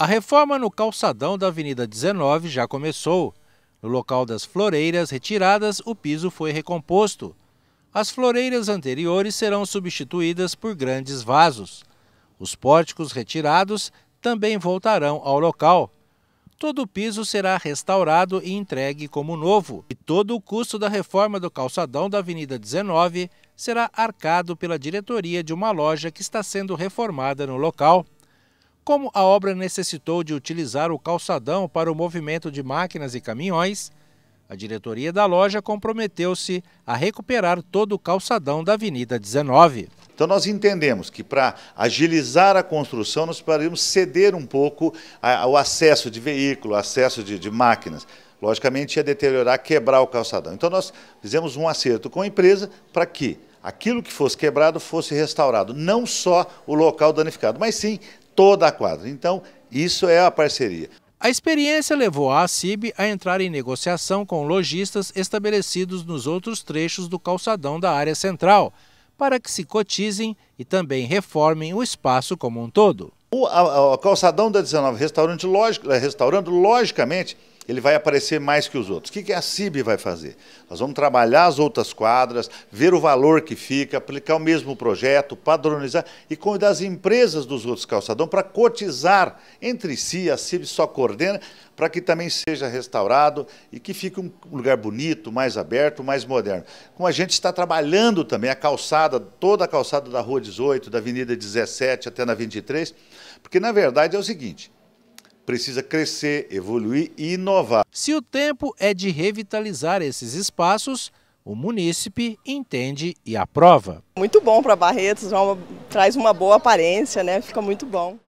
A reforma no calçadão da Avenida 19 já começou. No local das floreiras retiradas, o piso foi recomposto. As floreiras anteriores serão substituídas por grandes vasos. Os pórticos retirados também voltarão ao local. Todo o piso será restaurado e entregue como novo, e todo o custo da reforma do calçadão da Avenida 19 será arcado pela diretoria de uma loja que está sendo reformada no local. Como a obra necessitou de utilizar o calçadão para o movimento de máquinas e caminhões, a diretoria da loja comprometeu-se a recuperar todo o calçadão da Avenida 19. Então nós entendemos que para agilizar a construção nós precisaríamos ceder um pouco ao acesso de veículo, acesso de, de máquinas logicamente ia deteriorar, quebrar o calçadão. Então nós fizemos um acerto com a empresa para que aquilo que fosse quebrado fosse restaurado, não só o local danificado, mas sim toda a quadra. Então, isso é a parceria. A experiência levou a ACIB a entrar em negociação com lojistas estabelecidos nos outros trechos do calçadão da área central, para que se cotizem e também reformem o espaço como um todo. O a, a, calçadão da 19, restaurante, restaurando, logicamente, ele vai aparecer mais que os outros. O que a CIB vai fazer? Nós vamos trabalhar as outras quadras, ver o valor que fica, aplicar o mesmo projeto, padronizar e convidar as empresas dos outros calçadão para cotizar entre si, a CIB só coordena, para que também seja restaurado e que fique um lugar bonito, mais aberto, mais moderno. Como a gente está trabalhando também a calçada, toda a calçada da Rua 18, da Avenida 17 até na 23, porque na verdade é o seguinte, precisa crescer, evoluir e inovar. Se o tempo é de revitalizar esses espaços, o munícipe entende e aprova. Muito bom para Barretos, é uma, traz uma boa aparência, né? Fica muito bom.